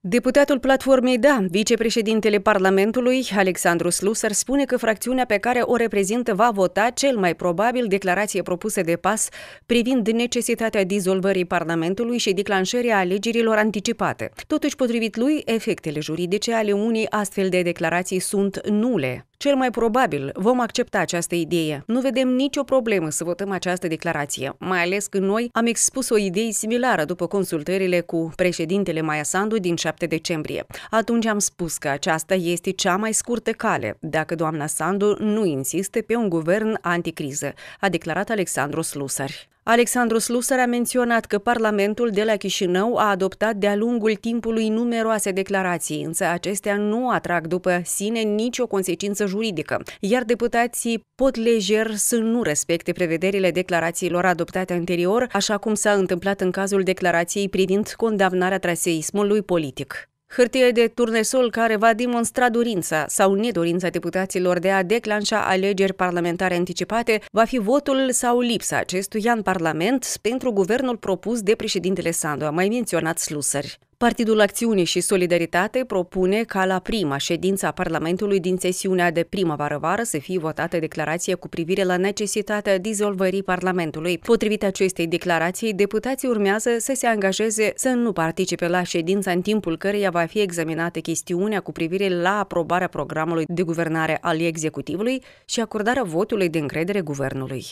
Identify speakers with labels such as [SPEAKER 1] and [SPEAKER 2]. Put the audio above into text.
[SPEAKER 1] Deputatul Platformei Da, vicepreședintele Parlamentului, Alexandru Slusăr, spune că fracțiunea pe care o reprezintă va vota cel mai probabil declarație propusă de PAS privind necesitatea dizolvării Parlamentului și declanșării alegerilor anticipate. Totuși, potrivit lui, efectele juridice ale unei astfel de declarații sunt nule. Cel mai probabil vom accepta această idee. Nu vedem nicio problemă să votăm această declarație, mai ales că noi am expus o idee similară după consultările cu președintele Maia Sandu din 7 decembrie. Atunci am spus că aceasta este cea mai scurtă cale, dacă doamna Sandu nu insiste pe un guvern anticriză, a declarat Alexandru Slusari. Alexandru Slusăr a menționat că Parlamentul de la Chișinău a adoptat de-a lungul timpului numeroase declarații, însă acestea nu atrag după sine nicio consecință juridică, iar deputații pot lejer să nu respecte prevederile declarațiilor adoptate anterior, așa cum s-a întâmplat în cazul declarației privind condamnarea traseismului politic. Hârtie de turnesol care va demonstra dorința sau nedorința deputaților de a declanșa alegeri parlamentare anticipate va fi votul sau lipsa acestuia în Parlament pentru guvernul propus de președintele Sandu, a mai menționat Slusări. Partidul Acțiune și Solidaritate propune ca la prima ședință a Parlamentului din sesiunea de primăvară-vară să fie votată declarație cu privire la necesitatea dizolvării Parlamentului. Potrivit acestei declarații, deputații urmează să se angajeze să nu participe la ședința în timpul căreia va fi examinată chestiunea cu privire la aprobarea programului de guvernare al executivului și acordarea votului de încredere guvernului.